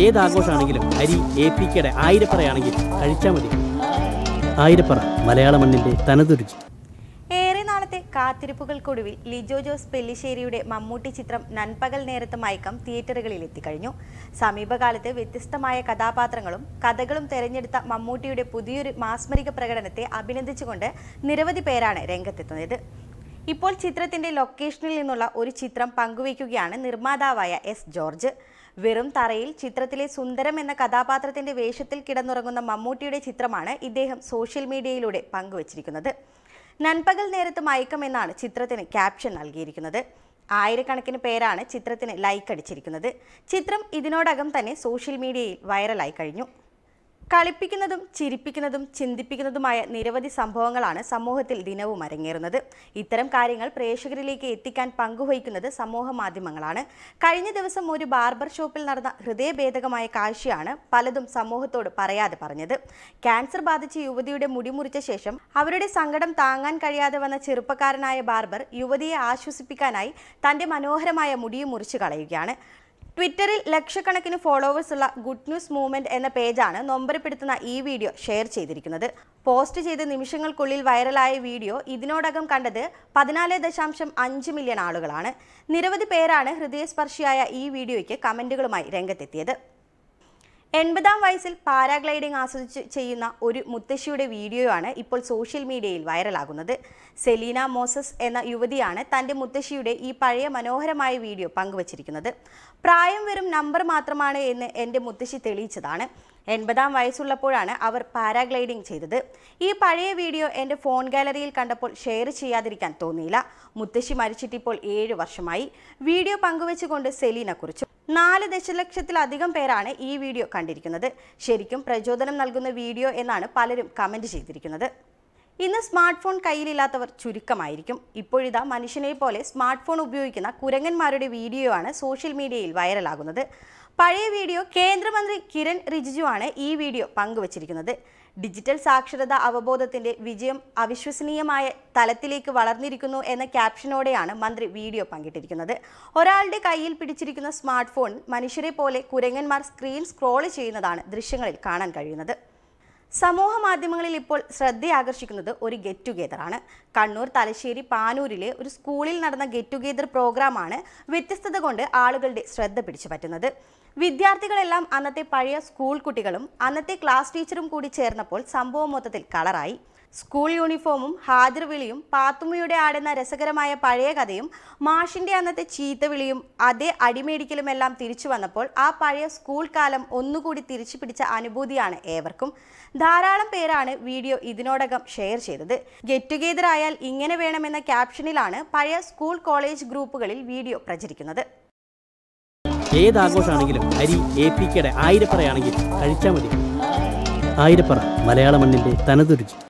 ഏത് ആഘോഷമാണെങ്കിലും അരി A P കെയുടെ ആയിരപ്പറയാണെങ്കിൽ കഴിച്ചാൽ മതി ആയിരപ്പറ മലയാള മണ്ണിന്റെ തനതു രുചി നാളത്തെ കാത്തിരിപ്പുകൾക്കൊടുവിൽ ലിജോ ജോസ് പെല്ലിശ്ശേരിയുടെ മമ്മൂട്ടി ചിത്രം നൻപകൽ നേരത്ത് മയക്കം തിയേറ്ററുകളിൽ എത്തിക്കഴിഞ്ഞു സമീപകാലത്ത് വ്യത്യസ്തമായ കഥാപാത്രങ്ങളും കഥകളും തെരഞ്ഞെടുത്ത മമ്മൂട്ടിയുടെ പുതിയൊരു മാസ്മരിക പ്രകടനത്തെ അഭിനന്ദിച്ചുകൊണ്ട് നിരവധി പേരാണ് രംഗത്തെത്തുന്നത് ഇപ്പോൾ ചിത്രത്തിന്റെ ലൊക്കേഷനിൽ നിന്നുള്ള ഒരു ചിത്രം പങ്കുവയ്ക്കുകയാണ് നിർമ്മാതാവായ എസ് ജോർജ് വെറും തറയിൽ ചിത്രത്തിലെ സുന്ദരം എന്ന കഥാപാത്രത്തിന്റെ വേഷത്തിൽ കിടന്നുറങ്ങുന്ന മമ്മൂട്ടിയുടെ ചിത്രമാണ് ഇദ്ദേഹം സോഷ്യൽ മീഡിയയിലൂടെ പങ്കുവച്ചിരിക്കുന്നത് നൻപകൽ നേരത്ത് എന്നാണ് ചിത്രത്തിന് ക്യാപ്ഷൻ നൽകിയിരിക്കുന്നത് ആയിരക്കണക്കിന് പേരാണ് ചിത്രത്തിന് ലൈക്ക് അടിച്ചിരിക്കുന്നത് ചിത്രം ഇതിനോടകം തന്നെ സോഷ്യൽ മീഡിയയിൽ വൈറലായി കഴിഞ്ഞു കളിപ്പിക്കുന്നതും ചിരിപ്പിക്കുന്നതും ചിന്തിപ്പിക്കുന്നതുമായ നിരവധി സംഭവങ്ങളാണ് സമൂഹത്തിൽ ദിനവും അരങ്ങേറുന്നത് ഇത്തരം കാര്യങ്ങൾ പ്രേക്ഷകരിലേക്ക് എത്തിക്കാൻ പങ്കുവഹിക്കുന്നത് സമൂഹ മാധ്യമങ്ങളാണ് കഴിഞ്ഞ ദിവസം ഒരു ബാർബർ ഷോപ്പിൽ നടന്ന ഹൃദയഭേദകമായ കാഴ്ചയാണ് പലതും സമൂഹത്തോട് പറയാതെ പറഞ്ഞത് ക്യാൻസർ ബാധിച്ച യുവതിയുടെ മുടിമുറിച്ച ശേഷം അവരുടെ സങ്കടം താങ്ങാൻ കഴിയാതെ വന്ന ചെറുപ്പക്കാരനായ ബാർബർ യുവതിയെ ആശ്വസിപ്പിക്കാനായി തന്റെ മനോഹരമായ മുടിയും മുറിച്ചു കളയുകയാണ് ട്വിറ്ററിൽ ലക്ഷക്കണക്കിന് ഫോളോവേഴ്സ് ഉള്ള ഗുഡ് ന്യൂസ് മൂവ്മെന്റ് എന്ന പേജാണ് നൊമ്പരപ്പെടുത്തുന്ന ഈ വീഡിയോ ഷെയർ ചെയ്തിരിക്കുന്നത് പോസ്റ്റ് ചെയ്ത് നിമിഷങ്ങൾക്കുള്ളിൽ വൈറലായ വീഡിയോ ഇതിനോടകം കണ്ടത് പതിനാല് ദശാംശം അഞ്ച് മില്യൺ ആളുകളാണ് നിരവധി പേരാണ് ഹൃദയസ്പർശിയായ ഈ വീഡിയോയ്ക്ക് കമന്റുകളുമായി രംഗത്തെത്തിയത് എൺപതാം വയസ്സിൽ പാരാഗ്ലൈഡിംഗ് ആസ്വദിച്ച് ചെയ്യുന്ന ഒരു മുത്തശ്ശിയുടെ വീഡിയോ ആണ് ഇപ്പോൾ സോഷ്യൽ മീഡിയയിൽ വൈറലാകുന്നത് സെലീന മോസസ് എന്ന യുവതിയാണ് തൻ്റെ മുത്തശ്ശിയുടെ ഈ പഴയ മനോഹരമായ വീഡിയോ പങ്കുവച്ചിരിക്കുന്നത് പ്രായം വെറും നമ്പർ മാത്രമാണ് എന്ന് എൻ്റെ മുത്തശ്ശി തെളിയിച്ചതാണ് എൺപതാം വയസ്സുള്ളപ്പോഴാണ് അവർ പാരാഗ്ലൈഡിംഗ് ചെയ്തത് ഈ പഴയ വീഡിയോ എൻ്റെ ഫോൺ ഗാലറിയിൽ കണ്ടപ്പോൾ ഷെയർ ചെയ്യാതിരിക്കാൻ തോന്നിയില്ല മുത്തശ്ശി മരിച്ചിട്ടിപ്പോൾ ഏഴ് വർഷമായി വീഡിയോ പങ്കുവച്ചുകൊണ്ട് സെലീന കുറിച്ചു നാല് ദശലക്ഷത്തിലധികം പേരാണ് ഈ വീഡിയോ കണ്ടിരിക്കുന്നത് ശരിക്കും പ്രചോദനം നൽകുന്ന വീഡിയോ എന്നാണ് പലരും കമൻറ്റ് ചെയ്തിരിക്കുന്നത് ഇന്ന് സ്മാർട്ട് ഫോൺ കയ്യിലില്ലാത്തവർ ചുരുക്കമായിരിക്കും ഇപ്പോഴിതാ മനുഷ്യനെ പോലെ സ്മാർട്ട് ഫോൺ ഉപയോഗിക്കുന്ന കുരങ്ങന്മാരുടെ വീഡിയോ ആണ് സോഷ്യൽ മീഡിയയിൽ വൈറലാകുന്നത് പഴയ വീഡിയോ കേന്ദ്രമന്ത്രി കിരൺ റിജിജു ആണ് ഈ വീഡിയോ പങ്കുവച്ചിരിക്കുന്നത് ഡിജിറ്റൽ സാക്ഷരത അവബോധത്തിന്റെ വിജയം അവിശ്വസനീയമായ തലത്തിലേക്ക് വളർന്നിരിക്കുന്നു എന്ന ക്യാപ്ഷനോടെയാണ് മന്ത്രി വീഡിയോ പങ്കിട്ടിരിക്കുന്നത് ഒരാളുടെ കയ്യിൽ പിടിച്ചിരിക്കുന്ന സ്മാർട്ട് ഫോൺ മനുഷ്യരെ പോലെ കുരങ്ങന്മാർ സ്ക്രീൻ സ്ക്രോൾ ചെയ്യുന്നതാണ് ദൃശ്യങ്ങളിൽ കാണാൻ കഴിയുന്നത് സമൂഹ മാധ്യമങ്ങളിൽ ഇപ്പോൾ ശ്രദ്ധയാകർഷിക്കുന്നത് ഒരു ഗെറ്റ് ടുഗെദർ ആണ് കണ്ണൂർ തലശ്ശേരി പാനൂരിലെ ഒരു സ്കൂളിൽ നടന്ന ഗെറ്റ് ടുഗെദർ പ്രോഗ്രാമാണ് വ്യത്യസ്തത കൊണ്ട് ആളുകളുടെ ശ്രദ്ധ പിടിച്ചു പറ്റുന്നത് വിദ്യാർത്ഥികളെല്ലാം അന്നത്തെ പഴയ സ്കൂൾ കുട്ടികളും അന്നത്തെ ക്ലാസ് ടീച്ചറും കൂടി ചേർന്നപ്പോൾ സംഭവം മൊത്തത്തിൽ കളറായി സ്കൂൾ യൂണിഫോമും ഹാജർവിളിയും പാത്തുമ്മയുടെ ആടുന്ന രസകരമായ പഴയ കഥയും മാഷിന്റെ അന്നത്തെ ചീത്തവിളിയും അതേ അടിമേടിക്കലുമെല്ലാം എല്ലാം തിരിച്ചു വന്നപ്പോൾ ആ പഴയ സ്കൂൾ കാലം ഒന്നുകൂടി തിരിച്ചു പിടിച്ച അനുഭൂതിയാണ് ഏവർക്കും ധാരാളം പേരാണ് വീഡിയോ ഇതിനോടകം ഷെയർ ചെയ്തത് ഗെറ്റ് ടുഗെദർ ആയാൽ ഇങ്ങനെ വേണമെന്ന ക്യാപ്ഷനിലാണ് പഴയ സ്കൂൾ കോളേജ് ഗ്രൂപ്പുകളിൽ വീഡിയോ പ്രചരിക്കുന്നത് ഏതാഘോഷാണെങ്കിലും അരി എ പി കെയുടെ ആയിരപ്പറയാണെങ്കിൽ കഴിച്ചാൽ മതി ആയിരപ്പറ മലയാള മണ്ണിന്റെ തനതുരുചി